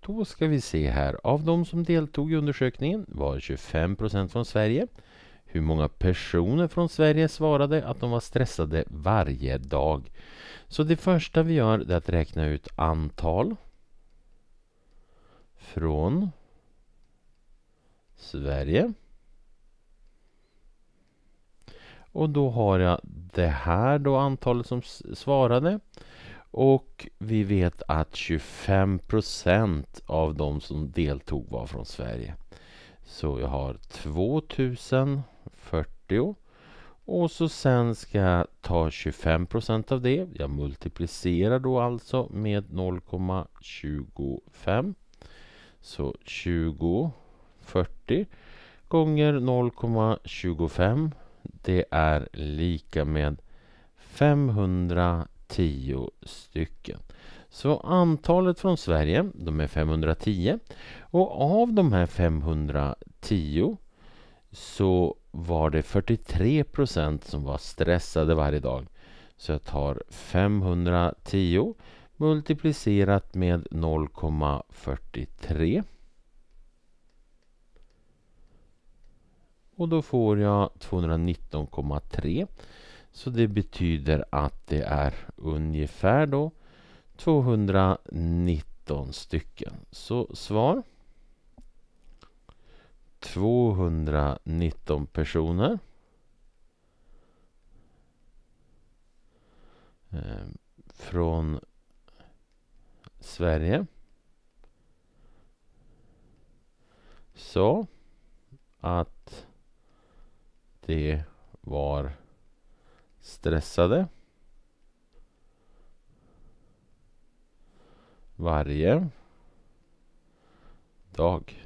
Då ska vi se här. Av de som deltog i undersökningen var 25 procent från Sverige. Hur många personer från Sverige svarade att de var stressade varje dag? Så det första vi gör är att räkna ut antal från Sverige. Och då har jag det här då antalet som svarade. Och vi vet att 25 av de som deltog var från Sverige. Så jag har 2040 och så sen ska jag ta 25 av det. Jag multiplicerar då alltså med 0,25. Så 2040 gånger 0,25 det är lika med 500 10 stycken. Så antalet från Sverige, de är 510. Och av de här 510 så var det 43 procent som var stressade varje dag. Så jag tar 510 multiplicerat med 0,43. Och då får jag 219,3. Så det betyder att det är ungefär då 219 stycken. Så svar 219 personer. Ehm, från Sverige. Så att det var stressade varje dag